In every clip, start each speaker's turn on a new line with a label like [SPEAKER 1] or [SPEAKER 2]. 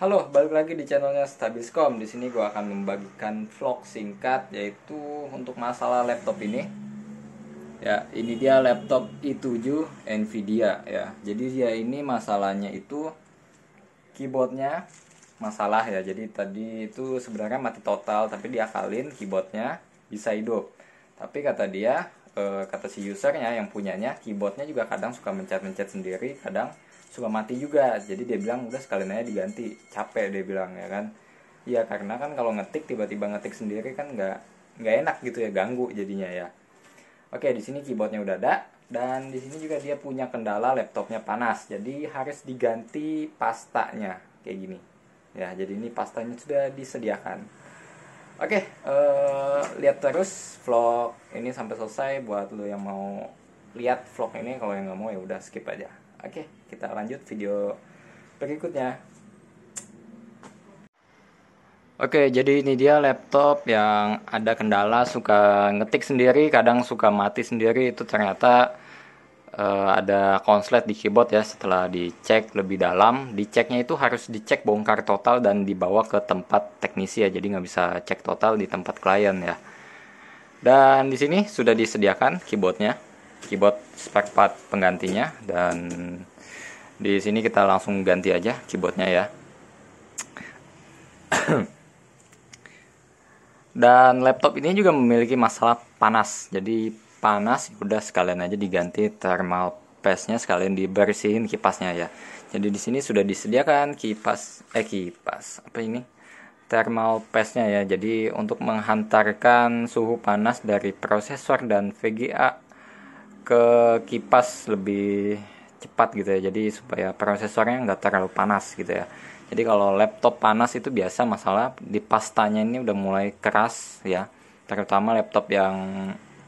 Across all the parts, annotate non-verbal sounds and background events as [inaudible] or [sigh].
[SPEAKER 1] Halo, balik lagi di channelnya Stabiliscom. Di sini gue akan membagikan vlog singkat yaitu untuk masalah laptop ini. Ya, ini dia laptop i7 Nvidia ya. Jadi dia ya, ini masalahnya itu keyboardnya masalah ya. Jadi tadi itu sebenarnya mati total tapi diakalin keyboardnya bisa hidup. Tapi kata dia Eh, kata si usernya yang punyanya keyboardnya juga kadang suka mencet-mencet sendiri kadang suka mati juga jadi dia bilang udah sekalian aja diganti capek dia bilang ya kan ya karena kan kalau ngetik tiba-tiba ngetik sendiri kan nggak nggak enak gitu ya ganggu jadinya ya oke di sini keyboardnya udah ada dan di sini juga dia punya kendala laptopnya panas jadi harus diganti pastanya kayak gini ya jadi ini pastanya sudah disediakan Oke, okay, uh, eh, lihat terus vlog ini sampai selesai buat lo yang mau lihat vlog ini kalau yang nggak mau ya udah skip aja. Oke, okay, kita lanjut video berikutnya. Oke, okay, jadi ini dia laptop yang ada kendala suka ngetik sendiri, kadang suka mati sendiri itu ternyata uh, ada konslet di keyboard ya setelah dicek lebih dalam diceknya itu harus dicek bongkar total dan dibawa ke tempat teknisi ya jadi nggak bisa cek total di tempat klien ya dan di sini sudah disediakan keyboardnya keyboard spare part penggantinya dan di sini kita langsung ganti aja keyboardnya ya [clears throat] dan laptop ini juga memiliki masalah panas jadi panas ya udah sekalian aja diganti thermal paste-nya sekalian dibersihin kipasnya ya. Jadi di sini sudah disediakan kipas eh kipas apa ini? thermal paste-nya ya. Jadi untuk menghantarkan suhu panas dari prosesor dan VGA ke kipas lebih cepat gitu ya. Jadi supaya prosesornya nggak terlalu panas gitu ya. Jadi kalau laptop panas itu biasa masalah di pastanya ini udah mulai keras ya. Terutama laptop yang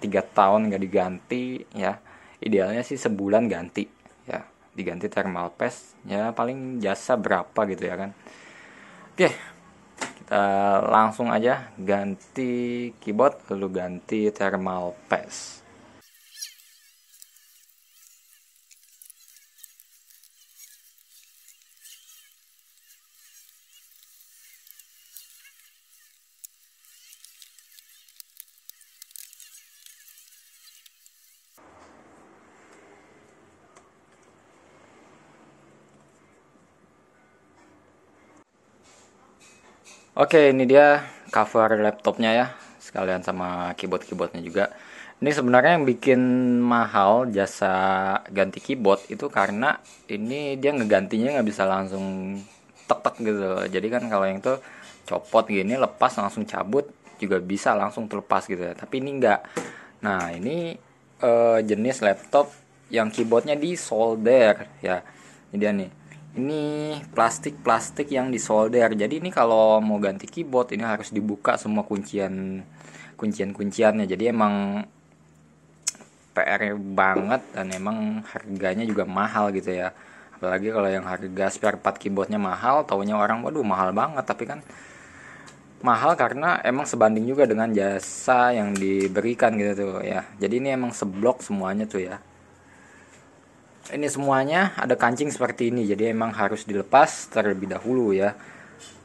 [SPEAKER 1] tiga tahun nggak diganti ya idealnya sih sebulan ganti ya diganti thermal paste ya paling jasa berapa gitu ya kan oke kita langsung aja ganti keyboard lalu ganti thermal paste Oke, ini dia cover laptopnya ya, sekalian sama keyboard-keyboardnya juga. Ini sebenarnya yang bikin mahal jasa ganti keyboard itu karena ini dia ngegantinya nggak bisa langsung tek-tek gitu. Jadi kan kalau yang itu copot gini, lepas langsung cabut juga bisa langsung terlepas gitu. ya. Tapi ini nggak. Nah ini uh, jenis laptop yang keyboardnya di solder ya. Ini dia nih ini plastik-plastik yang disolder. Jadi ini kalau mau ganti keyboard ini harus dibuka semua kuncian kuncian-kunciannya. Jadi emang PR banget dan emang harganya juga mahal gitu ya. Apalagi kalau yang harga spare part keyboardnya mahal, taunya orang waduh mahal banget tapi kan mahal karena emang sebanding juga dengan jasa yang diberikan gitu tuh ya. Jadi ini emang seblok semuanya tuh ya ini semuanya ada kancing seperti ini jadi emang harus dilepas terlebih dahulu ya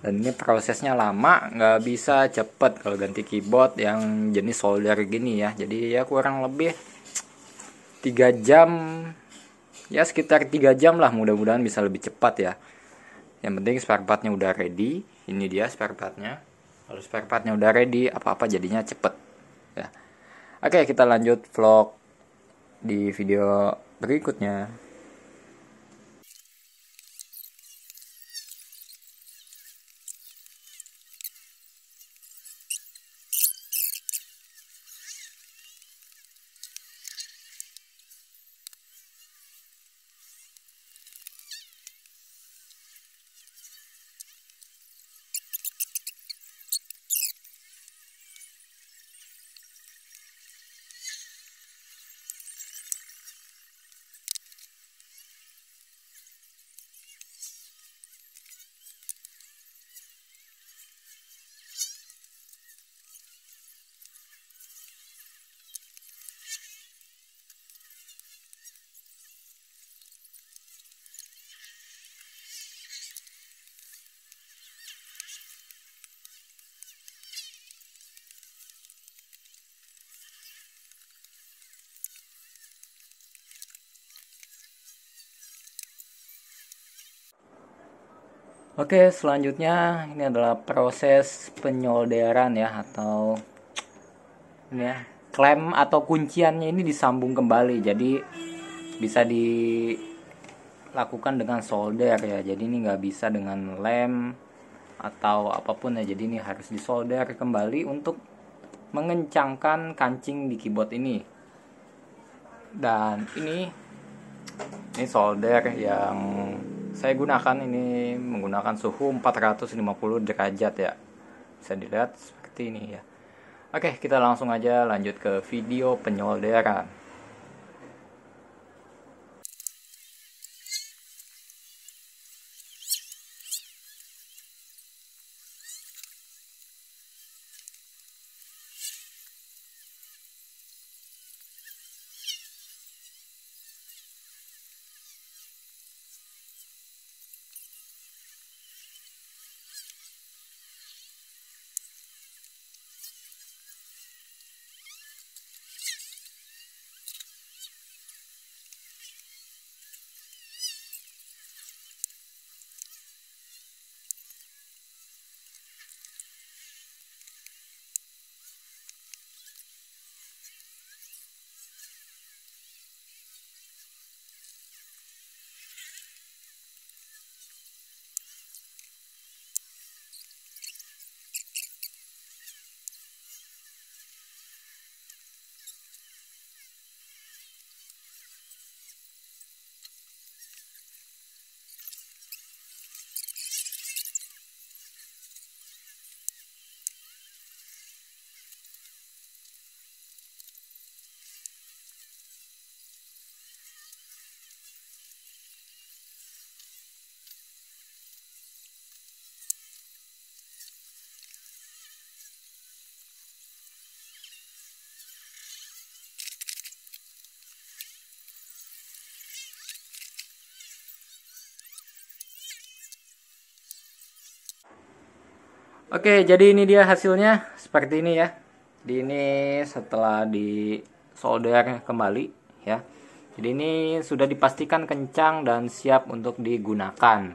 [SPEAKER 1] dan ini prosesnya lama nggak bisa cepet kalau ganti keyboard yang jenis solder gini ya jadi ya kurang lebih 3 jam ya sekitar 3 jam lah mudah-mudahan bisa lebih cepat ya yang penting spare partnya udah ready ini dia spare partnya kalau spare partnya udah ready apa-apa jadinya cepet ya oke kita lanjut vlog di video berikutnya. Oke, selanjutnya ini adalah proses penyolderan ya atau ini ya, klem atau kunciannya ini disambung kembali. Jadi bisa dilakukan dengan solder ya. Jadi ini nggak bisa dengan lem atau apapun ya. Jadi ini harus disolder kembali untuk mengencangkan kancing di keyboard ini. Dan ini ini solder yang saya gunakan ini menggunakan suhu 450 derajat ya bisa dilihat seperti ini ya oke kita langsung aja lanjut ke video penyolderan Oke, jadi ini dia hasilnya seperti ini ya. Di ini setelah di solder kembali ya. Jadi ini sudah dipastikan kencang dan siap untuk digunakan.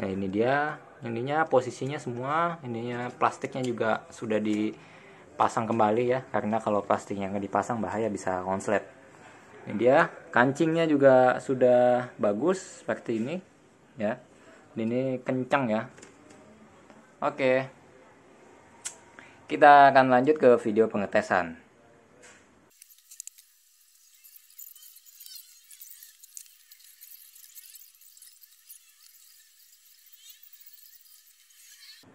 [SPEAKER 1] Nah, ini dia ininya posisinya semua, ininya plastiknya juga sudah dipasang kembali ya karena kalau plastiknya nggak dipasang bahaya bisa konslet. Ini dia, kancingnya juga sudah bagus seperti ini ya. Ini kencang ya, Oke. Kita akan lanjut ke video pengetesan.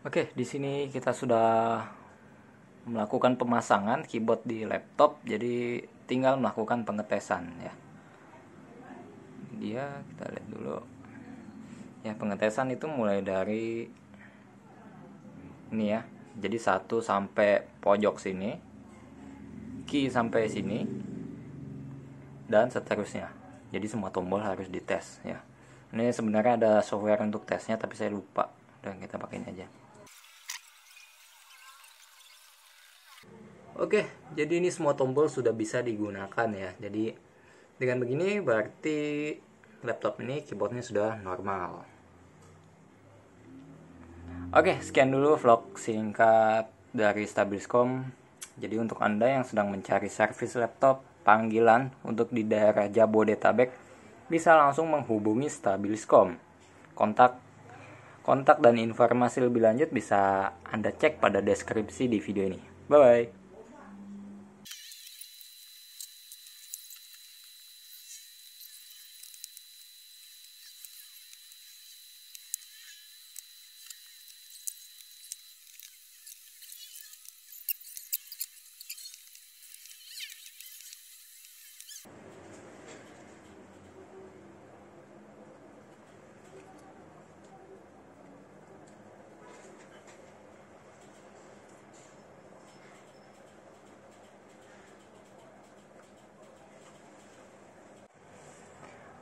[SPEAKER 1] Oke, di sini kita sudah melakukan pemasangan keyboard di laptop, jadi tinggal melakukan pengetesan ya. Dia kita lihat dulu. Ya, pengetesan itu mulai dari ini ya jadi satu sampai pojok sini key sampai sini dan seterusnya jadi semua tombol harus dites ya ini sebenarnya ada software untuk tesnya tapi saya lupa dan kita pakai ini aja Oke, jadi ini semua tombol sudah bisa digunakan ya. Jadi dengan begini berarti laptop ini keyboardnya sudah normal. Oke, sekian dulu vlog singkat dari Stabiliscom. Jadi untuk Anda yang sedang mencari servis laptop panggilan untuk di daerah Jabodetabek, bisa langsung menghubungi Stabiliscom. Kontak kontak dan informasi lebih lanjut bisa Anda cek pada deskripsi di video ini. Bye bye.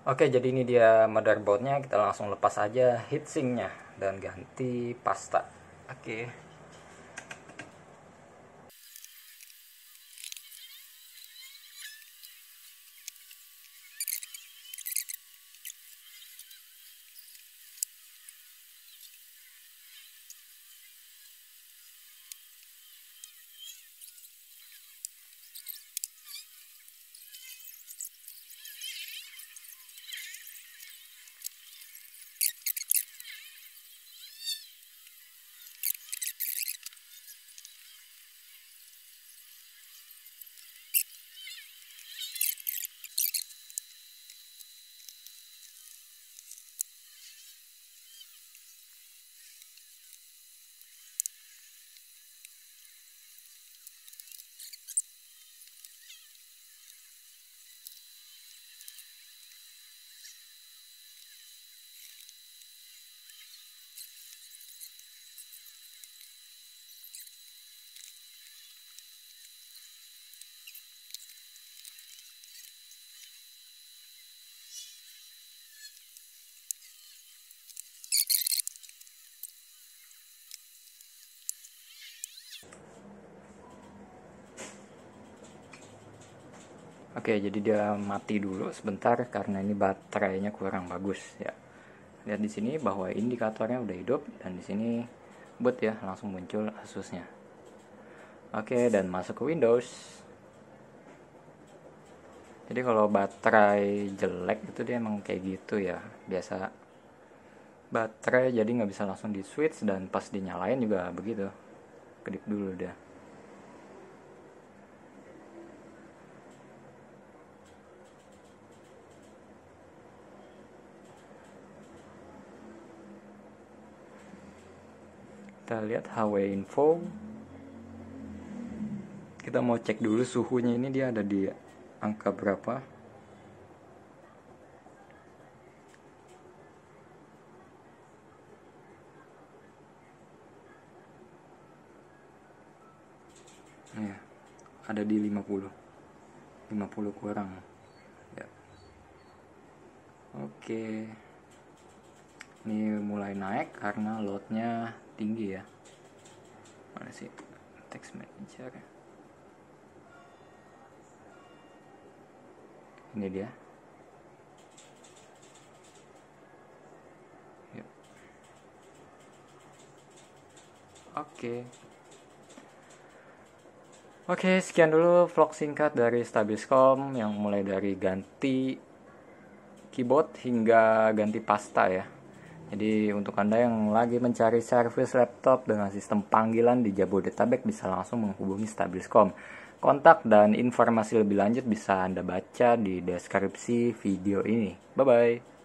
[SPEAKER 1] Oke, jadi ini dia motherboardnya. Kita langsung lepas aja heatsinknya dan ganti pasta. Oke. Okay. Oke, jadi dia mati dulu sebentar karena ini baterainya kurang bagus ya. Lihat di sini bahwa indikatornya udah hidup dan di sini boot ya langsung muncul Asusnya. Oke, dan masuk ke Windows. Jadi kalau baterai jelek itu dia emang kayak gitu ya. Biasa baterai jadi nggak bisa langsung di switch dan pas dinyalain juga begitu. Kedip dulu dia. kita lihat HW info kita mau cek dulu suhunya ini dia ada di angka berapa ya ada di 50 50 kurang ya oke okay ini mulai naik karena loadnya tinggi ya mana sih text manager ini dia oke Oke, sekian dulu vlog singkat dari Stabiscom yang mulai dari ganti keyboard hingga ganti pasta ya. Jadi untuk Anda yang lagi mencari servis laptop dengan sistem panggilan di Jabodetabek bisa langsung menghubungi Stabiliscom. Kontak dan informasi lebih lanjut bisa Anda baca di deskripsi video ini. Bye-bye.